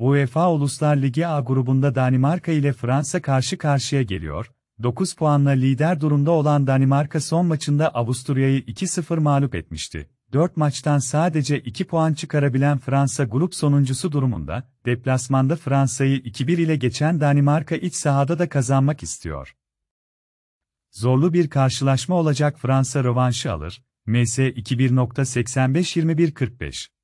UEFA Uluslar Ligi A grubunda Danimarka ile Fransa karşı karşıya geliyor. 9 puanla lider durumda olan Danimarka son maçında Avusturya'yı 2-0 mağlup etmişti. 4 maçtan sadece 2 puan çıkarabilen Fransa grup sonuncusu durumunda, deplasmanda Fransa'yı 2-1 ile geçen Danimarka iç sahada da kazanmak istiyor. Zorlu bir karşılaşma olacak Fransa rövanşı alır, MS 2 21.85-21.45